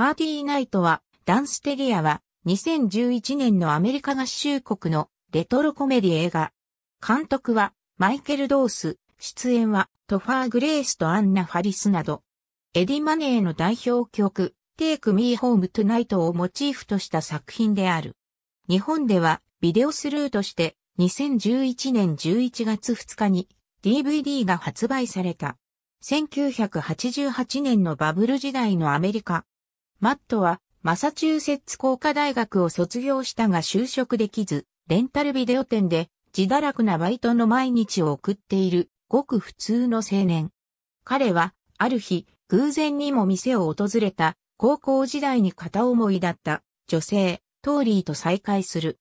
パーティーナイトは、ダンステリアは、2011年のアメリカ合衆国のレトロコメディ映画。監督は、マイケル・ドース、出演は、トファー・グレースとアンナ・ファリスなど。エディ・マネーの代表曲、Take Me Home Tonight をモチーフとした作品である。日本では、ビデオスルーとして、2011年11月2日に DVD が発売された。1988年のバブル時代のアメリカ、マットはマサチューセッツ工科大学を卒業したが就職できず、レンタルビデオ店で自堕落なバイトの毎日を送っているごく普通の青年。彼はある日偶然にも店を訪れた高校時代に片思いだった女性トーリーと再会する。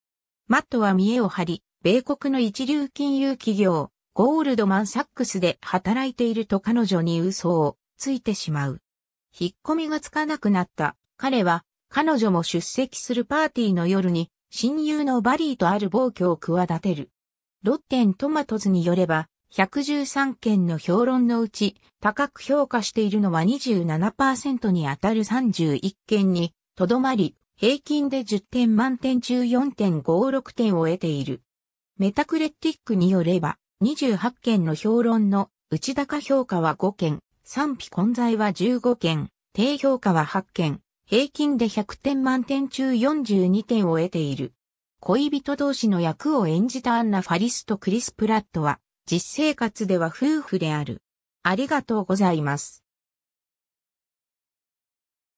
マットは見栄を張り、米国の一流金融企業ゴールドマンサックスで働いていると彼女に嘘をついてしまう。引っ込みがつかなくなった。彼は、彼女も出席するパーティーの夜に、親友のバリーとある暴挙を企てる。ロッテントマトズによれば、113件の評論のうち、高く評価しているのは27%に当たる31件に、とどまり、平均で10点満点中4.56点を得ている。メタクレティックによれば、28件の評論の内高評価は5件、賛否混在は15件、低評価は8件、平均で100点満点中42点を得ている。恋人同士の役を演じたアンナ・ファリスとクリス・プラットは、実生活では夫婦である。ありがとうございます。